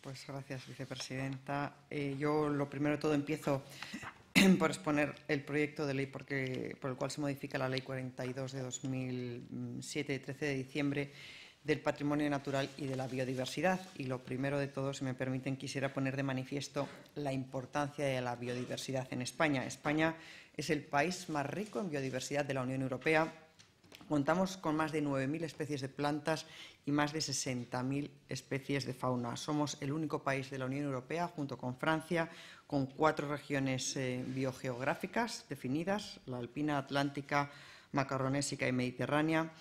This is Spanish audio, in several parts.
Pues gracias, vicepresidenta. Eh, yo lo primero de todo empiezo por exponer el proyecto de ley por el cual se modifica la Ley 42 de 2007, de 13 de diciembre, del patrimonio natural y de la biodiversidad. Y lo primero de todo, si me permiten, quisiera poner de manifiesto la importancia de la biodiversidad en España. España es el país más rico en biodiversidad de la Unión Europea Contamos con más de 9.000 especies de plantas y más de 60.000 especies de fauna. Somos el único país de la Unión Europea, junto con Francia, con cuatro regiones eh, biogeográficas definidas, la alpina, atlántica, macarronésica y mediterránea.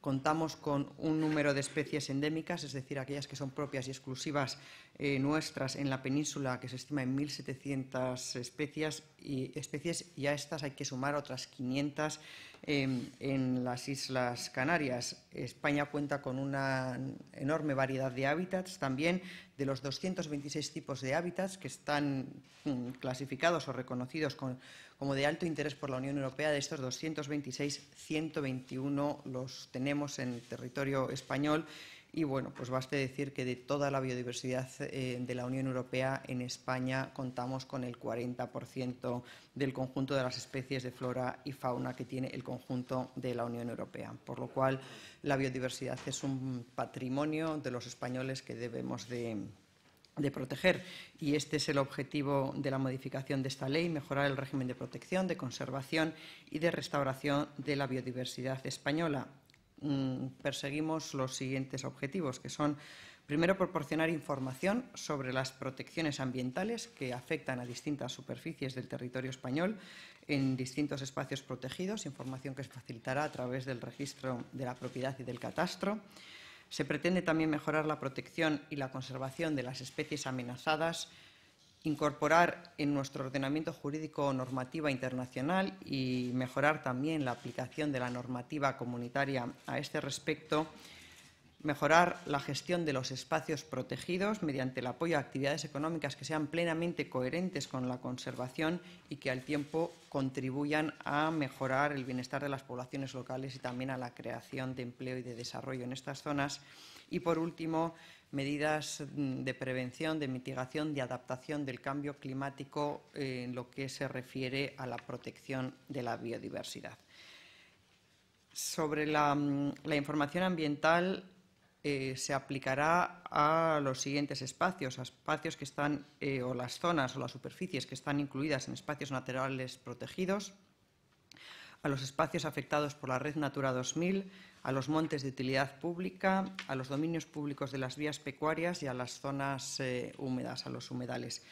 Contamos con un número de especies endémicas, es decir, aquellas que son propias y exclusivas eh, nuestras en la península, que se estima en 1.700 especies y, especies, y a estas hay que sumar otras 500 en las Islas Canarias. España cuenta con una enorme variedad de hábitats, también de los 226 tipos de hábitats que están mm, clasificados o reconocidos como de alto interés por la Unión Europea, de estos 226, 121 los tenemos en territorio español y bueno, pues baste decir que de toda la biodiversidad eh, de la Unión Europea, en España contamos con el 40% del conjunto de las especies de flora y fauna que tiene el conjunto de la Unión Europea. Por lo cual, la biodiversidad es un patrimonio de los españoles que debemos de proteger. Y este es el objetivo de la modificación de esta ley, mejorar el régimen de protección, de conservación y de restauración de la biodiversidad española. Mm, perseguimos los siguientes objetivos, que son, primero, proporcionar información sobre las protecciones ambientales que afectan a distintas superficies del territorio español en distintos espacios protegidos, información que se facilitará a través del registro de la propiedad y del catastro. Se pretende también mejorar la protección y la conservación de las especies amenazadas, incorporar en nuestro ordenamiento jurídico normativa internacional y mejorar también la aplicación de la normativa comunitaria a este respecto, mejorar la gestión de los espacios protegidos mediante el apoyo a actividades económicas que sean plenamente coherentes con la conservación y que al tiempo contribuyan a mejorar el bienestar de las poblaciones locales y también a la creación de empleo y de desarrollo en estas zonas. Y por último, medidas mm, de prevención, de mitigación, de adaptación del cambio climático en lo que se refiere a la protección de la biodiversidad. Sobre la, mm, información ambiental eh, se aplicará a los siguientes espacios, a espacios que están, eh, o las zonas o las superficies que están incluidas en espacios naturales protegidos, a los espacios afectados por la Red Natura 2000, a los montes de utilidad pública, a los dominios públicos de las vías pecuarias y a las zonas eh, húmedas, a los humedales.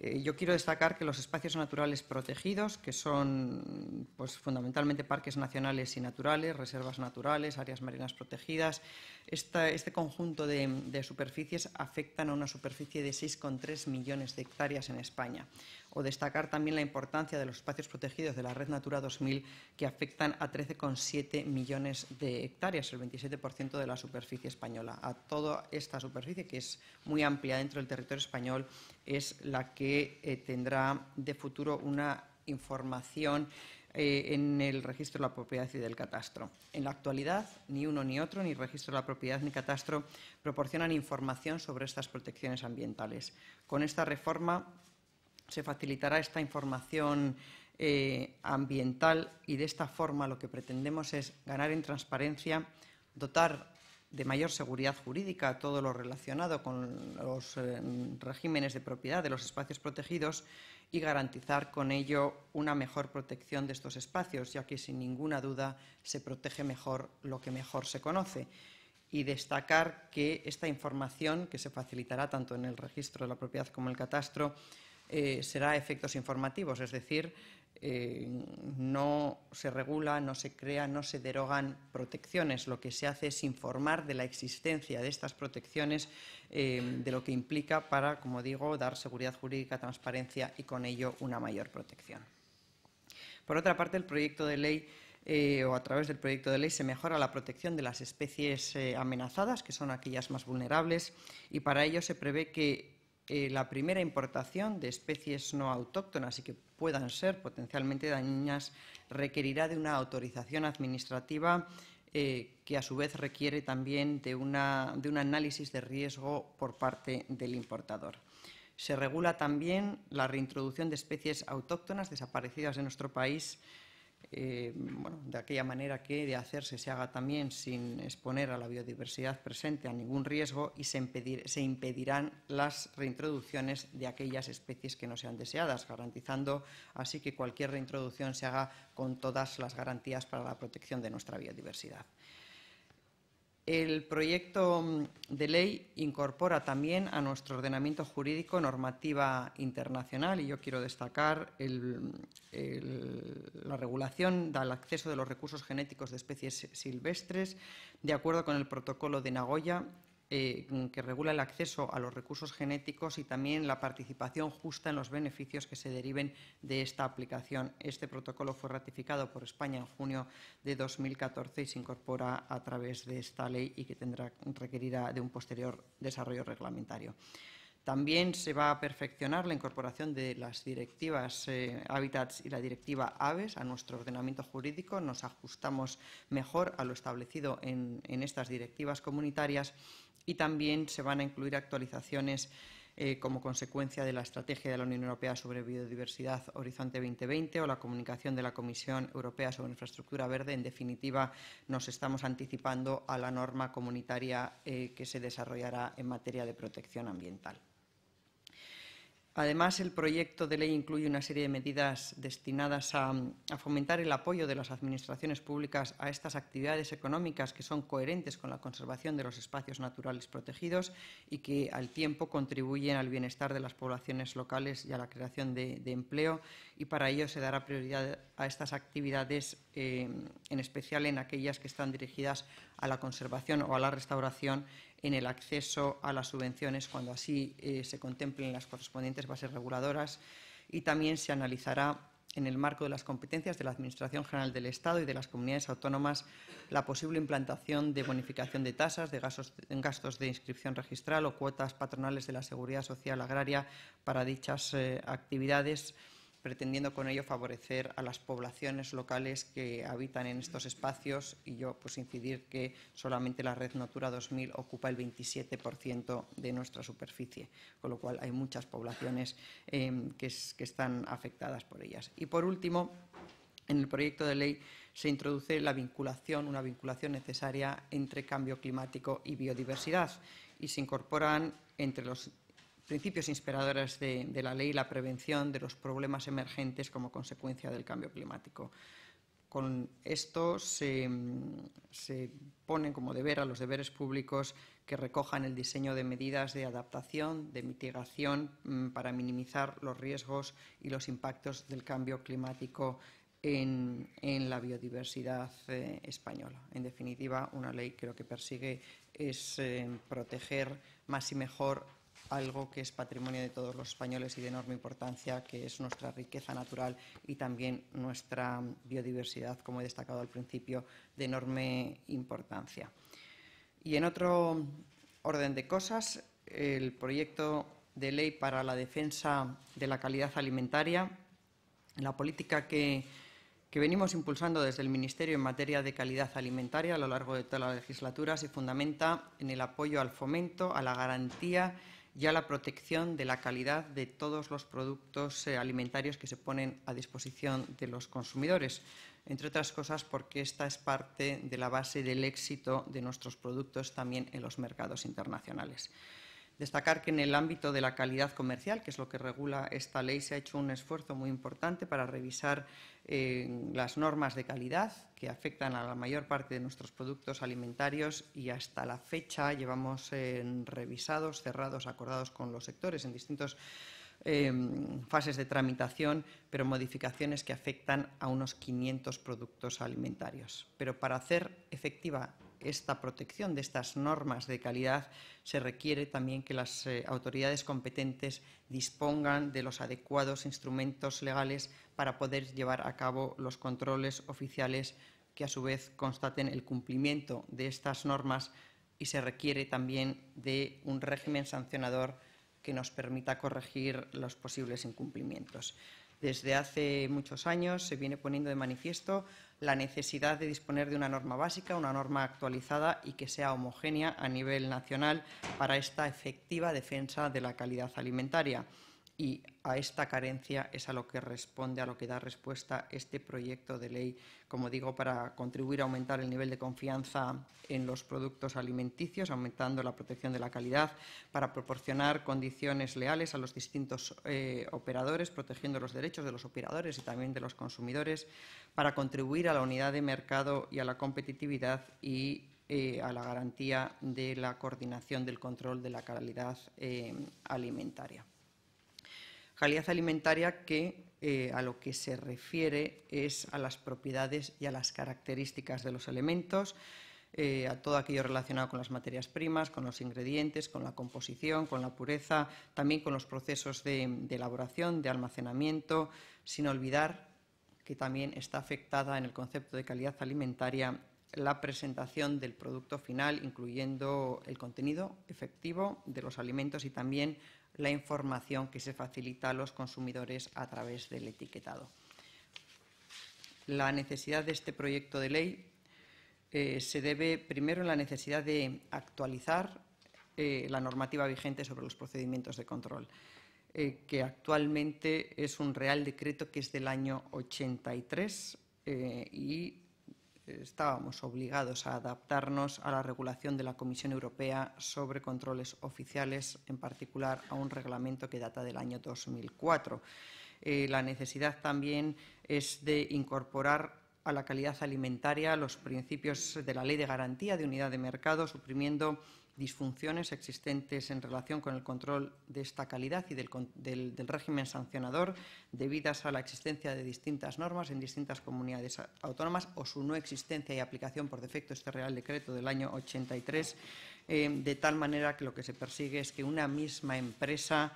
Eh, yo quiero destacar que los espacios naturales protegidos, que son pues, fundamentalmente parques nacionales y naturales, reservas naturales, áreas marinas protegidas, este conjunto de, de, superficies afectan a una superficie de 6,3 millones de hectáreas en España, o destacar también la importancia de los espacios protegidos de la Red Natura 2000 que afectan a 13,7 millones de hectáreas, el 27% de la superficie española. A toda esta superficie, que es muy amplia dentro del territorio español, es la que eh, tendrá de futuro una información eh, en el registro de la propiedad y del catastro. En la actualidad, ni uno ni otro, ni registro de la propiedad ni catastro, proporcionan información sobre estas protecciones ambientales. Con esta reforma se facilitará esta información eh, ambiental y de esta forma lo que pretendemos es ganar en transparencia, dotar de mayor seguridad jurídica todo lo relacionado con los eh, regímenes de propiedad de los espacios protegidos y garantizar con ello una mejor protección de estos espacios, ya que sin ninguna duda se protege mejor lo que mejor se conoce. Y destacar que esta información, que se facilitará tanto en el registro de la propiedad como en el catastro, eh, será efectos informativos, es decir, eh, no se regula, no se crea, no se derogan protecciones. Lo que se hace es informar de la existencia de estas protecciones, eh, de lo que implica para, como digo, dar seguridad jurídica, transparencia y con ello una mayor protección. Por otra parte, el proyecto de ley o a través del proyecto de ley se mejora la protección de las especies amenazadas, que son aquellas más vulnerables, y para ello se prevé que eh, la primera importación de especies no autóctonas y que puedan ser potencialmente dañinas requerirá de una autorización administrativa eh, que a su vez requiere también de, de un análisis de riesgo por parte del importador. Se regula también la reintroducción de especies autóctonas desaparecidas de nuestro país eh, bueno, de aquella manera que de hacerse se haga también sin exponer a la biodiversidad presente a ningún riesgo y se, impedirán las reintroducciones de aquellas especies que no sean deseadas, garantizando así que cualquier reintroducción se haga con todas las garantías para la protección de nuestra biodiversidad. El proyecto mm, de ley incorpora también a nuestro ordenamiento jurídico normativa internacional y yo quiero destacar la regulación del acceso de los recursos genéticos de especies silvestres de acuerdo con el protocolo de Nagoya eh, que regula el acceso a los recursos genéticos y también la participación justa en los beneficios que se deriven de esta aplicación. Este protocolo fue ratificado por España en junio de 2014 y se incorpora a través de esta ley y que tendrá, requerirá de un posterior desarrollo reglamentario. También se va a perfeccionar la incorporación de las directivas eh, Hábitats y la directiva Aves a nuestro ordenamiento jurídico. Nos ajustamos mejor a lo establecido en, estas directivas comunitarias y también se van a incluir actualizaciones eh, como consecuencia de la estrategia de la Unión Europea sobre biodiversidad Horizonte 2020 o la comunicación de la Comisión Europea sobre infraestructura verde. En definitiva, nos estamos anticipando a la norma comunitaria eh, que se desarrollará en materia de protección ambiental. Además, el proyecto de ley incluye una serie de medidas destinadas mm, a, fomentar el apoyo de las administraciones públicas a estas actividades económicas que son coherentes con la conservación de los espacios naturales protegidos y que al tiempo contribuyen al bienestar de las poblaciones locales y a la creación de empleo y para ello se dará prioridad a estas actividades, eh, en especial en aquellas que están dirigidas a la conservación o a la restauración en el acceso a las subvenciones cuando así eh, se contemplen las correspondientes bases reguladoras y también se analizará en el marco de las competencias de la Administración General del Estado y de las comunidades autónomas la posible implantación de bonificación de tasas, de gastos, de inscripción registral o cuotas patronales de la seguridad social agraria para dichas eh, actividades pretendiendo con ello favorecer a las poblaciones locales que habitan en estos espacios y yo pues incidir que solamente la red Natura 2000 ocupa el 27% de nuestra superficie, con lo cual hay muchas poblaciones em, que, que están afectadas por ellas. Y por último, en el proyecto de ley se introduce la vinculación, una vinculación necesaria entre cambio climático y biodiversidad y se incorporan entre los principios inspiradores de, la ley la prevención de los problemas emergentes como consecuencia del cambio climático. Con esto se, ponen como deber a los deberes públicos que recojan el diseño de medidas de adaptación, de mitigación mm, para minimizar los riesgos y los impactos del cambio climático en, la biodiversidad eh, española. En definitiva, una ley que lo que persigue es eh, proteger más y mejor algo que es patrimonio de todos los españoles y de enorme importancia, que es nuestra riqueza natural y también nuestra biodiversidad, como he destacado al principio, de enorme importancia. Y en otro orden de cosas, el proyecto de ley para la defensa de la calidad alimentaria, la política que, venimos impulsando desde el Ministerio en materia de calidad alimentaria a lo largo de toda la legislatura se fundamenta en el apoyo al fomento, a la garantía y la protección de la calidad de todos los productos eh, alimentarios que se ponen a disposición de los consumidores, entre otras cosas porque esta es parte de la base del éxito de nuestros productos también en los mercados internacionales. Destacar que en el ámbito de la calidad comercial, que es lo que regula esta ley, se ha hecho un esfuerzo muy importante para revisar eh, las normas de calidad que afectan a la mayor parte de nuestros productos alimentarios y hasta la fecha llevamos eh, revisados, cerrados, acordados con los sectores en distintas eh, fases de tramitación, pero modificaciones que afectan a unos 500 productos alimentarios. Pero para hacer efectiva esta protección de estas normas de calidad, se requiere también que las eh, autoridades competentes dispongan de los adecuados instrumentos legales para poder llevar a cabo los controles oficiales que a su vez constaten el cumplimiento de estas normas y se requiere también de un régimen sancionador que nos permita corregir los posibles incumplimientos. Desde hace muchos años se viene poniendo de manifiesto la necesidad de disponer de una norma básica, una norma actualizada y que sea homogénea a nivel nacional para esta efectiva defensa de la calidad alimentaria. Y a esta carencia es a lo que responde, a lo que da respuesta este proyecto de ley, como digo, para contribuir a aumentar el nivel de confianza en los productos alimenticios, aumentando la protección de la calidad, para proporcionar condiciones leales a los distintos eh, operadores, protegiendo los derechos de los operadores y también de los consumidores, para contribuir a la unidad de mercado y a la competitividad y eh, a la garantía de la coordinación del control de la calidad eh, alimentaria. Calidad alimentaria que eh, a lo que se refiere es a las propiedades y a las características de los elementos, eh, a todo aquello relacionado con las materias primas, con los ingredientes, con la composición, con la pureza, también con los procesos de elaboración, de almacenamiento, sin olvidar que también está afectada en el concepto de calidad alimentaria la presentación del producto final, incluyendo el contenido efectivo de los alimentos y también la información que se facilita a los consumidores a través del etiquetado. La necesidad de este proyecto de ley eh, se debe primero a la necesidad de actualizar eh, la normativa vigente sobre los procedimientos de control, eh, que actualmente es un Real Decreto que es del año 83 y estábamos obligados a adaptarnos a la regulación de la Comisión Europea sobre controles oficiales, en particular a un reglamento que data del año 2004. Eh, la necesidad también es de incorporar a la calidad alimentaria los principios de la Ley de Garantía de Unidad de Mercado, suprimiendo disfunciones existentes en relación con el control de esta calidad y del, régimen sancionador debidas a la existencia de distintas normas en distintas comunidades autónomas o su no existencia y aplicación por defecto este Real Decreto del año 83, eh, de tal manera que lo que se persigue es que una misma empresa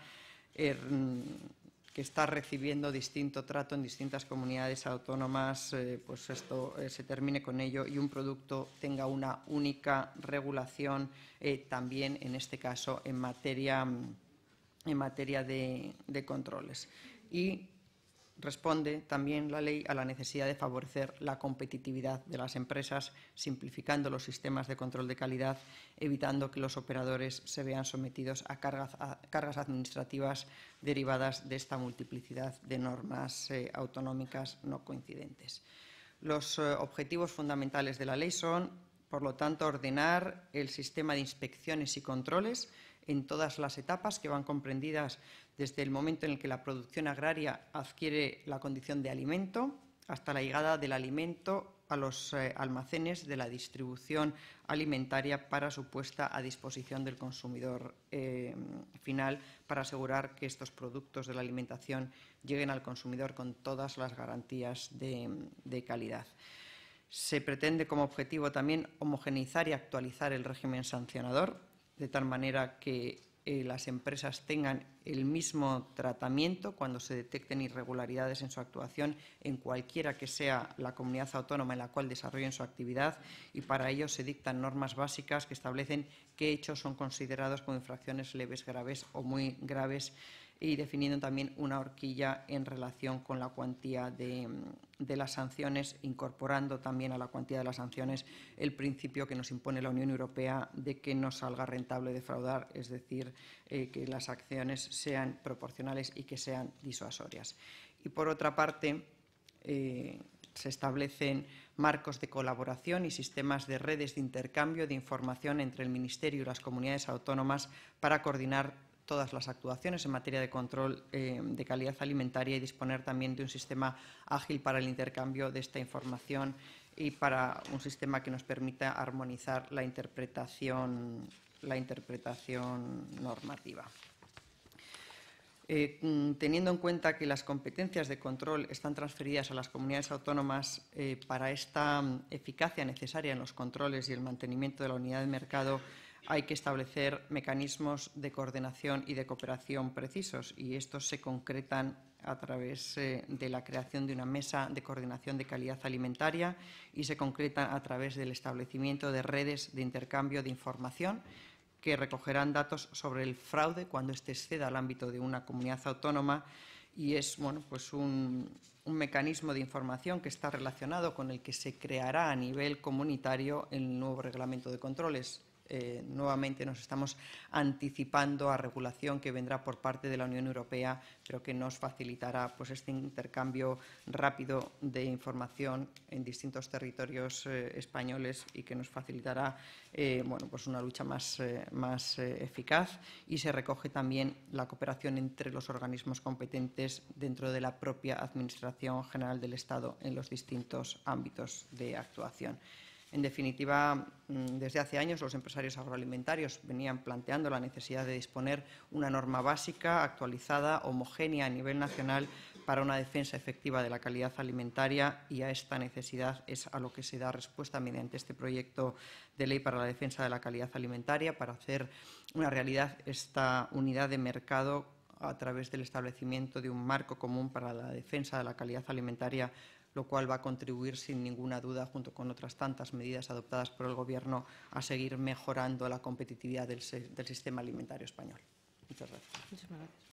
eh, que está recibiendo distinto trato en distintas comunidades autónomas, eh, pues esto eh, se termine con ello y un producto tenga una única regulación eh, también, en este caso, en materia, en materia de, de controles. Y Responde también la ley a la necesidad de favorecer la competitividad de las empresas, simplificando los sistemas de control de calidad, evitando que los operadores se vean sometidos a cargas, administrativas derivadas de esta multiplicidad de normas eh, autonómicas no coincidentes. Los eh, objetivos fundamentales de la ley son, por lo tanto, ordenar el sistema de inspecciones y controles en todas las etapas que van comprendidas desde el momento en el que la producción agraria adquiere la condición de alimento hasta la llegada del alimento a los eh, almacenes de la distribución alimentaria para su puesta a disposición del consumidor eh, final para asegurar que estos productos de la alimentación lleguen al consumidor con todas las garantías de, de calidad. Se pretende como objetivo también homogeneizar y actualizar el régimen sancionador de tal manera que eh, las empresas tengan el mismo tratamiento cuando se detecten irregularidades en su actuación en cualquiera que sea la comunidad autónoma en la cual desarrollen su actividad y para ello se dictan normas básicas que establecen qué hechos son considerados como infracciones leves, graves o muy graves y definiendo también una horquilla en relación con la cuantía mm, de, las sanciones, incorporando también a la cuantía de las sanciones el principio que nos impone la Unión Europea de que no salga rentable defraudar, es decir, eh, que las acciones sean proporcionales y que sean disuasorias. Y por otra parte, eh, se establecen marcos de colaboración y sistemas de redes de intercambio de información entre el Ministerio y las comunidades autónomas para coordinar todas las actuaciones en materia de control eh, de calidad alimentaria y disponer también de un sistema ágil para el intercambio de esta información y para un sistema que nos permita armonizar la interpretación, normativa. Eh, mm, teniendo en cuenta que las competencias de control están transferidas a las comunidades autónomas eh, para esta mm, eficacia necesaria en los controles y el mantenimiento de la unidad de mercado, hay que establecer mecanismos de coordinación y de cooperación precisos y estos se concretan a través eh, de la creación de una mesa de coordinación de calidad alimentaria y se concretan a través del establecimiento de redes de intercambio de información que recogerán datos sobre el fraude cuando éste exceda al ámbito de una comunidad autónoma y es pues un, un, mecanismo de información que está relacionado con el que se creará a nivel comunitario el nuevo reglamento de controles. Eh, nuevamente nos estamos anticipando a regulación que vendrá por parte de la Unión Europea, pero que nos facilitará pues, este intercambio rápido de información en distintos territorios eh, españoles y que nos facilitará eh, pues una lucha más, más eficaz. Y se recoge también la cooperación entre los organismos competentes dentro de la propia Administración General del Estado en los distintos ámbitos de actuación. En definitiva, mm, desde hace años los empresarios agroalimentarios venían planteando la necesidad de disponer una norma básica, actualizada, homogénea a nivel nacional para una defensa efectiva de la calidad alimentaria y a esta necesidad es a lo que se da respuesta mediante este proyecto de ley para la defensa de la calidad alimentaria para hacer una realidad esta unidad de mercado a través del establecimiento de un marco común para la defensa de la calidad alimentaria lo cual va a contribuir sin ninguna duda, junto con otras tantas medidas adoptadas por el Gobierno, a seguir mejorando la competitividad del, sistema alimentario español. Muchas gracias.